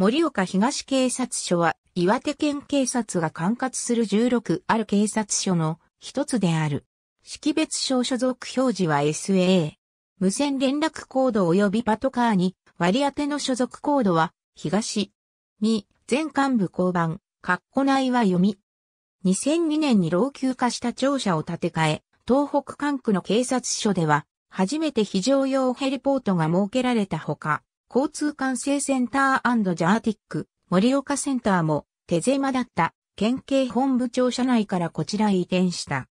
盛岡東警察署は岩手県警察が管轄する16ある警察署の一つである。識別証所属表示は SA。a 無線連絡コード及びパトカーに割り当ての所属コードは東。2、全幹部交番、括弧内は読み。2002年に老朽化した庁舎を建て替え、東北管区の警察署では、初めて非常用ヘリポートが設けられたほか、交通管制センタージャーティック、森岡センターも手狭だった県警本部庁舎内からこちらへ移転した。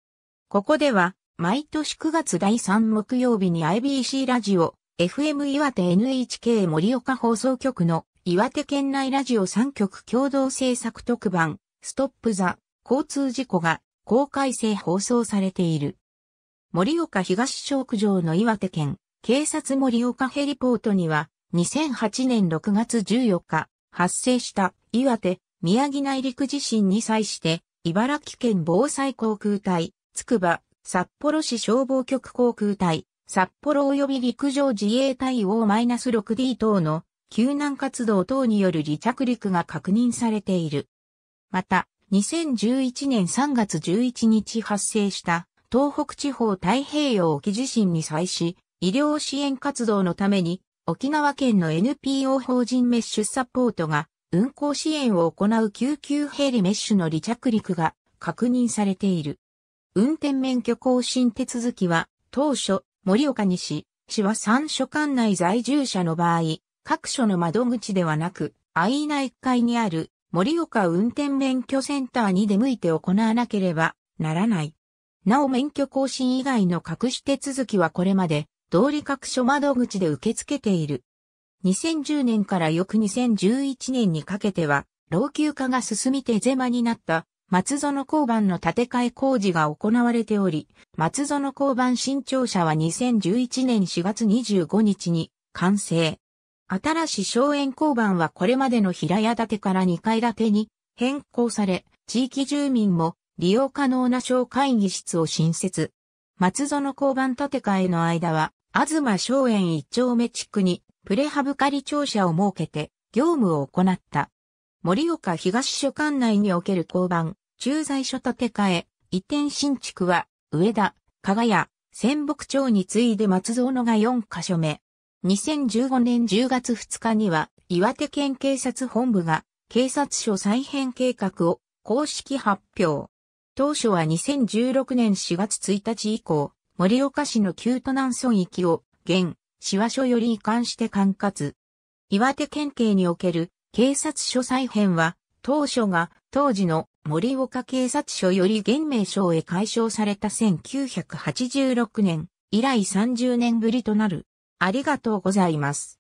ここでは、毎年9月第3木曜日に IBC ラジオ、FM 岩手 NHK 森岡放送局の岩手県内ラジオ3局共同制作特番、ストップザ、交通事故が公開制放送されている。森岡東小区場の岩手県、警察森岡ヘリポートには、2008年6月14日、発生した岩手、宮城内陸地震に際して、茨城県防災航空隊、つくば、札幌市消防局航空隊、札幌及び陸上自衛隊 O-6D 等の救難活動等による離着陸が確認されている。また、2011年3月11日発生した東北地方太平洋沖地震に際し、医療支援活動のために沖縄県の NPO 法人メッシュサポートが運行支援を行う救急ヘリメッシュの離着陸が確認されている。運転免許更新手続きは当初盛岡西市は三所管内在住者の場合各所の窓口ではなく愛ナ1階にある盛岡運転免許センターに出向いて行わなければならない。なお免許更新以外の隠し手続きはこれまで通り各所窓口で受け付けている。2010年から翌2011年にかけては、老朽化が進みて手マになった松園交番の建て替え工事が行われており、松園交番新庁舎は2011年4月25日に完成。新しい荘園交番はこれまでの平屋建てから2階建てに変更され、地域住民も利用可能な小会議室を新設。松園交番建て替えの間は、東松園一丁目地区にプレハブ仮庁舎を設けて業務を行った。森岡東署管内における交番、駐在所建て替え、移転新築は、上田、加賀屋、仙北町に次いで松蔵野が4カ所目。2015年10月2日には、岩手県警察本部が、警察署再編計画を公式発表。当初は2016年4月1日以降、盛岡市の旧都南村域を、現、市和所より移管して管轄。岩手県警における警察署再編は、当初が当時の盛岡警察署より現名称へ解消された1986年以来30年ぶりとなる。ありがとうございます。